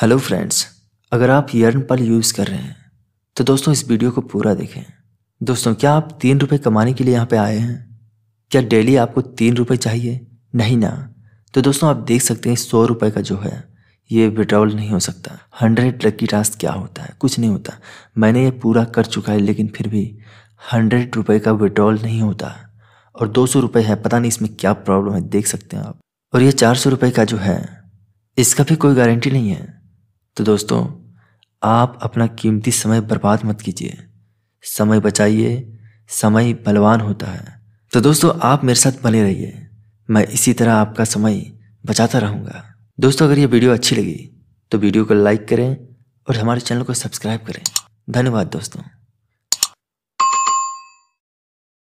hello friends अगर आप yearn पल यूज़ कर रहे हैं तो दोस्तों इस वीडियो को पूरा देखें दोस्तों क्या आप तीन रुपये कमाने के लिए यहाँ पे आए हैं क्या डेली आपको तीन रुपये चाहिए नहीं ना तो दोस्तों आप देख सकते हैं सौ रुपये का जो है ये विड्रॉल नहीं हो सकता हंड्रेड की टास्क क्या होता है कुछ नहीं होता मैंने ये पूरा कर चुका है लेकिन फिर भी हंड्रेड रुपये का विड्रॉल नहीं होता और दो सौ रुपये है पता नहीं इसमें क्या प्रॉब्लम है देख सकते हैं आप और ये चार सौ रुपये का जो है इसका भी कोई गारंटी नहीं है तो दोस्तों आप अपना कीमती समय बर्बाद मत कीजिए समय बचाइए समय बलवान होता है तो दोस्तों आप मेरे साथ बने रहिए मैं इसी तरह आपका समय बचाता रहूँगा दोस्तों अगर ये वीडियो अच्छी लगी तो वीडियो को लाइक करें और हमारे चैनल को सब्सक्राइब करें धन्यवाद दोस्तों